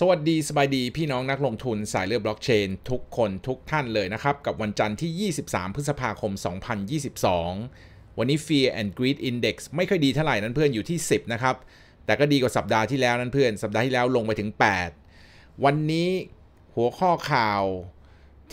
สวัสดีสบายดีพี่น้องนักลงทุนสายเลือดบล็อกเชนทุกคนทุกท่านเลยนะครับกับวันจันทร์ที่ 23 พฤษภาคม 2022 วันนี้ Fear and Greed Index ไม่ค่อยดีเท่าไหร่นั้นเพื่อนอยู่ที่ 10 นะครับ แต่ก็ดีกว่าสัปดาห์ที่แล้วนั้นเพื่อนสัปดาห์ที่แล้วลงไปถึง 8 วันนี้หัวข้อข่าว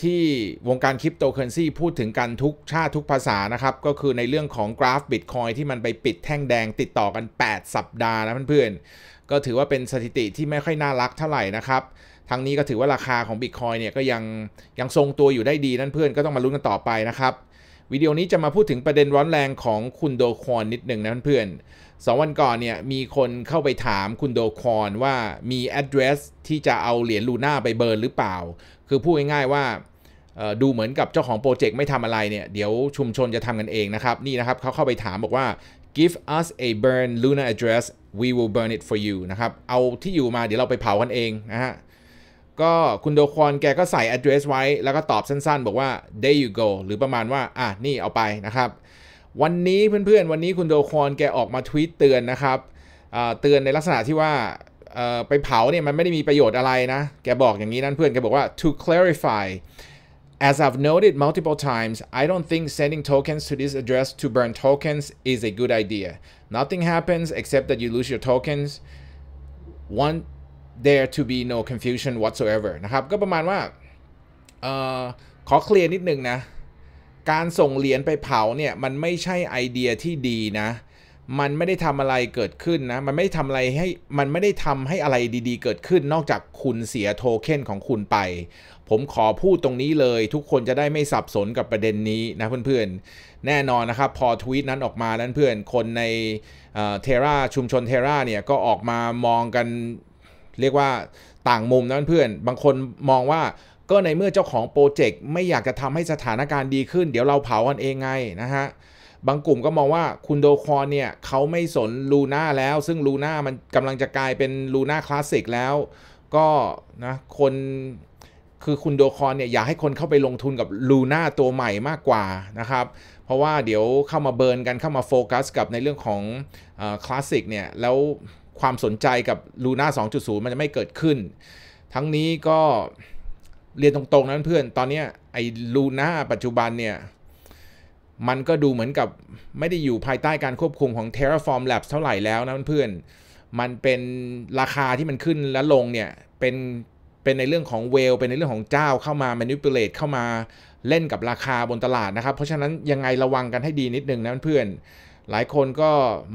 ที่วงการคริปโตเคอเรนซีพูดถึงกันทุกชาติทุกภาษานะครับ ก็คือในเรื่องของกราฟบิตคอยที่มันไปปิดแท่งแดงติดต่อกัน 8 สัปดาห์นะเพื่อนๆก็ถือว่าเป็นสถิติที่ไม่ค่อยน่ารักเท่าไหร่นะครับทั้งนี้ก็ถือว่าราคาของบิตคอยเนี่ยก็ยังยังทรงตัวอยู่ได้ดีนั่นเพื่อนก็ต้องมาลุ้นกันต่อไปนะครับวิดีโอนี้จะมาพูดถึงประเด็นร้อนแรงของคุณโดคอนนิดหนึ่งนะเพื่อนสองวันก่อนเนี่ยมีคนเข้าไปถามคุณโดคอนว่ามี address ที่จะเอาเหรียญลูน่าไปเบิร์นหรือเปล่า คือพูดง่ายๆว่าดูเหมือนกับเจ้าของโปรเจกต์ไม่ทำอะไรเนี่ย เดี๋ยวชุมชนจะทำกันเองนะครับ นี่นะครับเขาเข้าไปถามบอกว่า give us a burn lunar address we will burn it for you นะครับ เอาที่อยู่มาเดี๋ยวเราไปเผากันเองนะฮะก็คุณโดควอนแกก็ใส่ address ไว้ แล้วก็ตอบสั้น ๆ บอกว่า there you go หรือประมาณว่าอ่ะนี่เอาไปนะครับ วันนี้เพื่อนๆวันนี้คุณโดควอนแกออกมาทวีตเตือนนะครับเตือนในลักษณะที่ว่าไปเผาเนี่ยมันไม่ได้มีประโยชน์อะไรนะแกบอกอย่างนี้นั่นเพื่อนแกบอกว่า to clarify As I've noted multiple times, I don't think sending tokens to this address to burn tokens is a good idea. Nothing happens except that you lose your tokens. Want there to be no confusion whatsoever นะครับ ก็ประมาณว่าออขอเคลียร์นิดนึงนะมันไม่ได้ทำอะไรเกิดขึ้นนะ มันไม่ได้ทำอะไรให้ มันไม่ได้ทำให้อะไรดีๆ เกิดขึ้น นอกจากคุณเสียโทเค็นของคุณไป ผมขอพูดตรงนี้เลยทุกคนจะได้ไม่สับสนกับประเด็นนี้ นะเพื่อนๆ แน่นอนนะครับ พอทวีตนั้นออกมานั้นเพื่อน คนในเทราชุมชนเทราเนี่ยก็ออกมามองกันเรียกว่าต่างมุมนะเพื่อน บางคนมองว่าก็ในเมื่อเจ้าของโปรเจกต์ไม่อยากจะทำให้สถานการณ์ดีขึ้น เดี๋ยวเราเผากันเองไงนะฮะบางกลุ่มก็มองว่าคุณโดคอนเนี่ย เขาไม่สนลูน่าแล้ว ซึ่งลูน่ามันกำลังจะกลายเป็นลูน่าคลาสสิกแล้ว ก็นะคนคือคุณโดคอนเนี่ย อยากให้คนเข้าไปลงทุนกับลูน่าตัวใหม่มากกว่านะครับเพราะว่าเดี๋ยวเข้ามาเบิร์นกันเข้ามาโฟกัสกับในเรื่องของคลาสสิกเนี่ย แล้วความสนใจกับลูน่า 2.0 มันจะไม่เกิดขึ้น ทั้งนี้ก็เรียนตรง ๆนั้นเพื่อนตอนนี้ไอ้ลูน่าปัจจุบันเนี่ยมันก็ดูเหมือนกับไม่ได้อยู่ภายใต้การควบคุมของ Terraform Labs เท่าไหร่แล้วนะเพื่อน มันเป็นราคาที่มันขึ้นและลงเนี่ยเป็นเป็นในเรื่องของเวล เป็นในเรื่องของเจ้าเข้ามา manipulate เข้ามาเล่นกับราคาบนตลาดนะครับ เพราะฉะนั้นยังไงระวังกันให้ดีนิดนึงนะเพื่อน หลายคนก็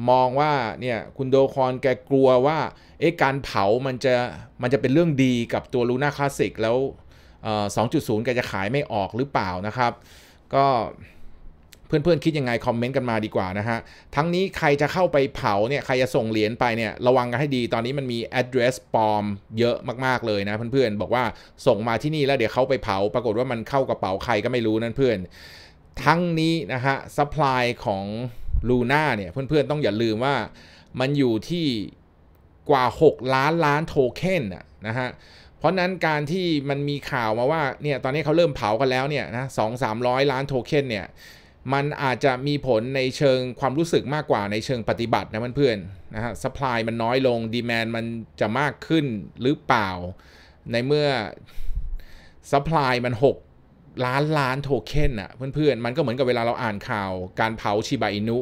มองว่าเนี่ยคุณโดคอนแกกลัวว่าเอ๊ะการเผามันจะมันจะเป็นเรื่องดีกับตัวลูน่าคลาสสิกแล้ว2.0แกจะขายไม่ออกหรือเปล่านะครับ ก็เพื่อนๆคิดยังไงคอมเมนต์กันมาดีกว่านะฮะทั้งนี้ใครจะเข้าไปเผาเนี่ยใครจะส่งเหรียญไปเนี่ยระวังกันให้ดีตอนนี้มันมี address ปลอมเยอะมากๆเลยนะเพื่อนๆบอกว่าส่งมาที่นี่แล้วเดี๋ยวเขาไปเผา ปรากฏว่ามันเข้ากระเป๋าใครก็ไม่รู้นั่นเพื่อน ทั้งนี้นะฮะ supply ของลูน่าเนี่ยเพื่อนๆต้องอย่าลืมว่ามันอยู่ที่กว่า 6 ล้านล้านโทเค็นนะฮะเพราะนั้นการที่มันมีข่าวมาว่าเนี่ยตอนนี้เขาเริ่มเผากันแล้วเนี่ยนะสองสามร้อยล้านโทเค็นเนี่ยมันอาจจะมีผลในเชิงความรู้สึกมากกว่าในเชิงปฏิบัตินะเพื่อนๆนะฮะสป라이มันน้อยลงดีแมนมันจะมากขึ้นหรือเปล่าในเมื่อสป라이มัน6ล้านล้านโทเค็นอะเพื่อนๆมันก็เหมือนกับเวลาเราอ่านข่าวการเผาชิบะอินุ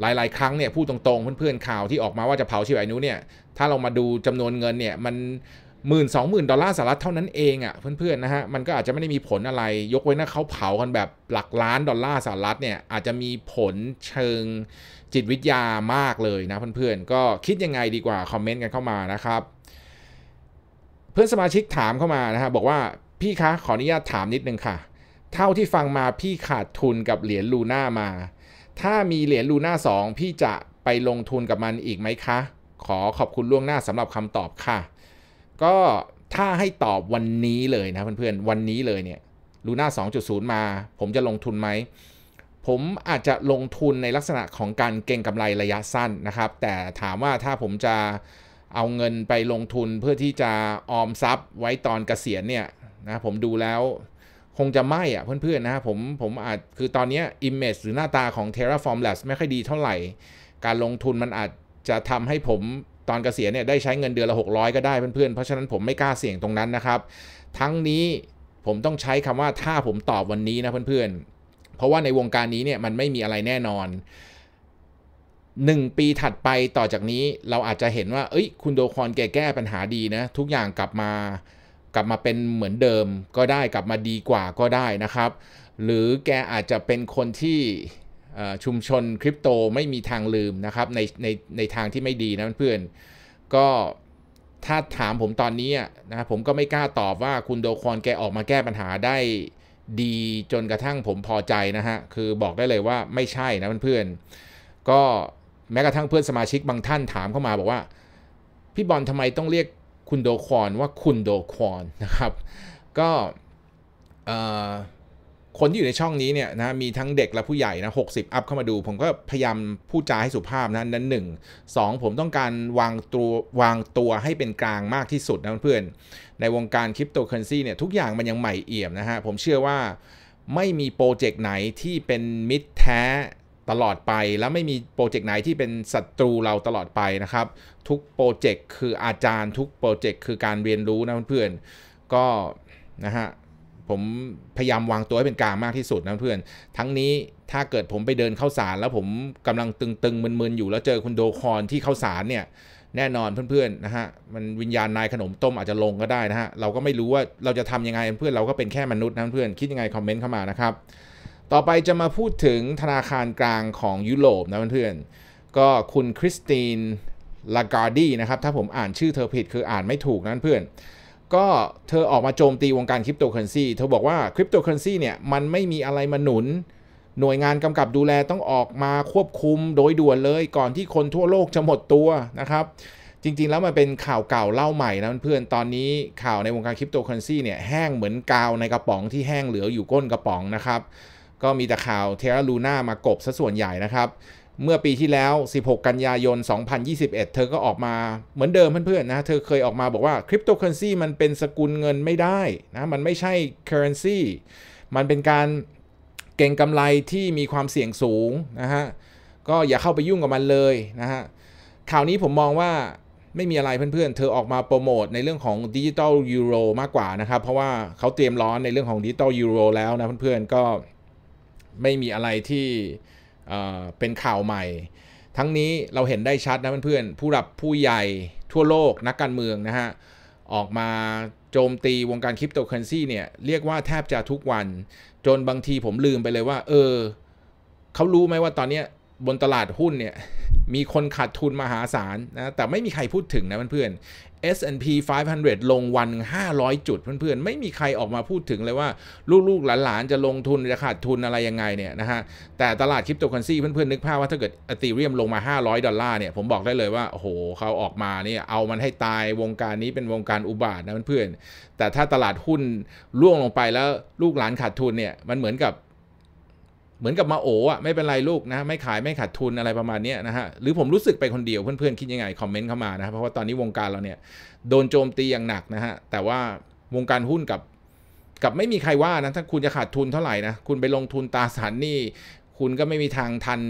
หลายๆครั้งเนี่ยพูดตรงๆเพื่อนๆข่าวที่ออกมาว่าจะเผาชิบะอินุเนี่ยถ้าเรามาดูจำนวนเงินเนี่ยมันหมื่นสองหมื่นดอลลาร์สหรัฐเท่านั้นเองอะ่ะเพื่อนๆนะฮะมันก็อาจจะไม่ได้มีผลอะไร ยกเว้นถ้าเขาเผากันแบบหลักล้านดอลลาร์สหรัฐเนี่ยอาจจะมีผลเชิงจิตวิทยามากเลยนะเพื่อนๆก็คิดยังไงดีกว่าคอมเมนต์กันเข้ามานะครับเพื่อนสมาชิกถามเข้ามานะฮะบบอกว่าพี่คะขออนุญาตถามนิดนึงค่ะ เท่าที่ฟังมาพี่ขาดทุนกับเหรียญลูน่ามา ถ้ามีเหรียญลูน่าสองพี่จะไปลงทุนกับมันอีกไหมคะ ขอขอบคุณล่วงหน้าสำหรับคำตอบค่ะก็ถ้าให้ตอบวันนี้เลยนะเพื่อนๆ วันนี้เลยเนี่ยลูน่า 2.0 มา ผมจะลงทุนไหม ผมอาจจะลงทุนในลักษณะของการเก็งกำไรระยะสั้นนะครับ แต่ถามว่าถ้าผมจะเอาเงินไปลงทุนเพื่อที่จะออมทรัพย์ไว้ตอนเกษียณเนี่ยนะผมดูแล้วคงจะไม่อ่ะเพื่อนๆนะผมผมอาจคือตอนนี้ Image หรือหน้าตาของ Terraform Labs ไม่ค่อยดีเท่าไหร่ การลงทุนมันอาจจะทำให้ผมตอนเกษียณเนี่ยได้ใช้เงินเดือนละ600ก็ได้เพื่อนๆ เพราะฉะนั้นผมไม่กล้าเสี่ยงตรงนั้นนะครับ ทั้งนี้ผมต้องใช้คำว่าถ้าผมตอบวันนี้นะเพื่อนๆ เพราะว่าในวงการนี้เนี่ยมันไม่มีอะไรแน่นอน 1 ปีถัดไปต่อจากนี้เราอาจจะเห็นว่าเอ้ย คุณโดคอนแกแก้ปัญหาดีนะทุกอย่างกลับมา กลับมาเป็นเหมือนเดิมก็ได้กลับมาดีกว่าก็ได้นะครับหรือแกอาจจะเป็นคนที่ชุมชนคริปโตไม่มีทางลืมนะครับในในในทางที่ไม่ดีนะเพื่อนก็ถ้าถามผมตอนนี้นะผมก็ไม่กล้าตอบว่าคุณโดคอนแกออกมาแก้ปัญหาได้ดีจนกระทั่งผมพอใจนะฮะ คือบอกได้เลยว่าไม่ใช่นะเพื่อนๆก็แม้กระทั่งเพื่อนสมาชิกบางท่านถามเข้ามา บอกว่าพี่บอลทำไมต้องเรียกคุณโดคอนว่าคุณโดคอนนะครับ ก็คนที่อยู่ในช่องนี้เนี่ยนะ มีทั้งเด็กและผู้ใหญ่นะหกสิบอัพเข้ามาดู ผมก็พยายามพูดจาให้สุภาพนะนั้นหนึ่งสองผมต้องการวางตัววางตัวให้เป็นกลางมากที่สุดนะเพื่อนในวงการคริปโตเคอเรนซีเนี่ยทุกอย่างมันยังใหม่เอี่ยมนะฮะผมเชื่อว่าไม่มีโปรเจกต์ไหนที่เป็นมิตรแท้ตลอดไปแล้วไม่มีโปรเจกต์ไหนที่เป็นศัตรูเราตลอดไปนะครับ ทุกโปรเจกต์คืออาจารย์ ทุกโปรเจกต์คือการเรียนรู้นะเพื่อนก็นะฮะผมพยายามวางตัวให้เป็นกลางมากที่สุดนะเพื่อนทั้งนี้ถ้าเกิดผมไปเดินเข้าสาร แล้วผมกำลังตึงๆมึนๆอยู่ แล้วเจอคุณโดคอนที่เข้าสารเนี่ยแน่นอนเพื่อนๆนะฮะมันวิญญาณนายขนมต้มอาจจะลงก็ได้นะฮะ เราก็ไม่รู้ว่าเราจะทำยังไงเพื่อนเราก็เป็นแค่มนุษย์นะเพื่อนคิดยังไงคอมเมนต์เข้ามานะครับ ต่อไปจะมาพูดถึงธนาคารกลางของยุโรปนะเพื่อนๆก็คุณคริสตินลาการดีนะครับถ้าผมอ่านชื่อเธอผิดคืออ่านไม่ถูกนะเพื่อนก็เธอออกมาโจมตีวงการคริปโตเคอเรนซีเธอบอกว่าคริปโตเคอเรนซีเนี่ยมันไม่มีอะไรมาหนุน หน่วยงานกำกับดูแลต้องออกมาควบคุมโดย ด่วนเลย ก่อนที่คนทั่วโลกจะหมดตัวนะครับ จริงๆ แล้วมันเป็นข่าวเก่าเล่าใหม่นะเพื่อนตอนนี้ข่าวในวงการคริปโตเคอเรนซีเนี่ยแห้งเหมือนกาวในกระป๋องที่แห้งเหลืออยู่ก้นกระป๋องนะครับ ก็มีแต่ข่าวเทราลูน่ามากบซะส่วนใหญ่นะครับเมื่อปีที่แล้ว 16 กันยายน 2021 เธอก็ออกมา เหมือน เดิม เพื่อนๆนะ เธอเคยออกมา บอกว่าคริปโตเคอเรนซีมัน เป็นสกุลเงินไม่ได้ นะ มันไม่ใช่เคอเรนซีมันเป็นการเก่งกำไรที่มีความเสี่ยงสูง นะฮะ ก็อย่าเข้าไปยุ่งกับมันเลย นะฮะ ข่าวนี้ผมมองว่าไม่มีอะไร เพื่อน ๆ เธอออกมาโปรโมตในเรื่องของดิจิตอลยูโรมากกว่านะครับ เพราะว่าเขาเตรียมร้อนในเรื่องของดิจิตอลยูโรแล้วนะเพื่อนๆ ก็ไม่มีอะไรที่เป็นข่าวใหม่ ทั้งนี้เราเห็นได้ชัดนะเพื่อนๆผู้หลับผู้ใหญ่ทั่วโลกนักการเมืองนะฮะ ออกมาโจมตีวงการคริปโตเคอเรนซีเนี่ย เรียกว่าแทบจะทุกวัน จนบางทีผมลืมไปเลยว่า เออเขารู้ไหมว่าตอนนี้บนตลาดหุ้นเนี่ย มีคนขาดทุนมหาศาลนะ แต่ไม่มีใครพูดถึงนะเพื่อนๆ S&P 500 ลงวัน 500 จุดเพื่อนๆไม่มีใครออกมาพูดถึงเลยว่าลูกๆหลานๆจะลงทุนจะขาดทุนอะไรยังไง เนี่ยนะฮะแต่ ตลาดคริปโตเคอเรนซีเพื่อนๆนึกภาพว่าถ้าเกิดอตีเรียมลงมา 500 ดอลลาร์เนี่ย ผมบอกได้เลยว่าโอ้โหเขาออกมาเนี่ยเอามันให้ตายวงการนี้เป็นวงการอุบาทนะเพื่อนๆแต่ถ้าตลาดหุ้นร่วงลงไปแล้วลูกหลานขาดทุนเนี่ยมันเหมือนกับเหมือนกับมาโอ้อะไม่เป็นไรลูกนะไม่ขายไม่ขาดทุนอะไรประมาณนี้นะฮะหรือผมรู้สึกไปคนเดียวเพื่อนๆ คิดยังไง คอมเมนต์เข้ามานะเพราะว่าตอนนี้วงการเราเนี่ยโดนโจมตีอย่างหนักนะฮะแต่ว่าวงการหุ้นกับ กับไม่มีใครว่านะถ้าคุณจะขาดทุนเท่าไหร่นะคุณไปลงทุนตาสารนี่คุณก็ไม่มีทางทัน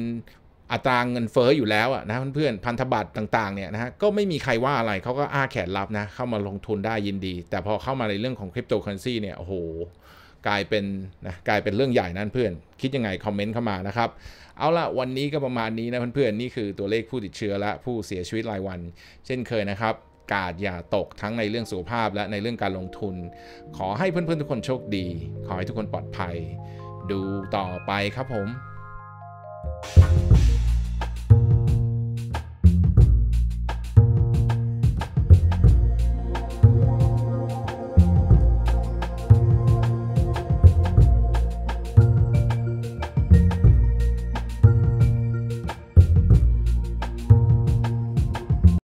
อัตราเงินเฟอ้ออยู่แล้วนะเพื่อนๆพันธบัตรต่าง ๆเนี่ยนะฮะก็ไม่มีใครว่าอะไรเขาก็อ้าแขนรับนะเข้ามาลงทุนได้ยินดีแต่พอเข้ามาในเรื่องของคริปโตเคอเรนซีเนี่ยโอ้โหกลายเป็นนะกลายเป็นเรื่องใหญ่นั้นเพื่อน คิดยังไงคอมเมนต์เข้ามานะครับเอาละวันนี้ก็ประมาณนี้นะเพื่อนๆนี่คือตัวเลขผู้ติดเชื้อและผู้เสียชีวิตรายวัน เช่นเคยนะครับ กาดอย่าตกทั้งในเรื่องสุขภาพและในเรื่องการลงทุน ขอให้เพื่อนๆทุกคนโชคดี ขอให้ทุกคนปลอดภัย ดูต่อไปครับผม thank you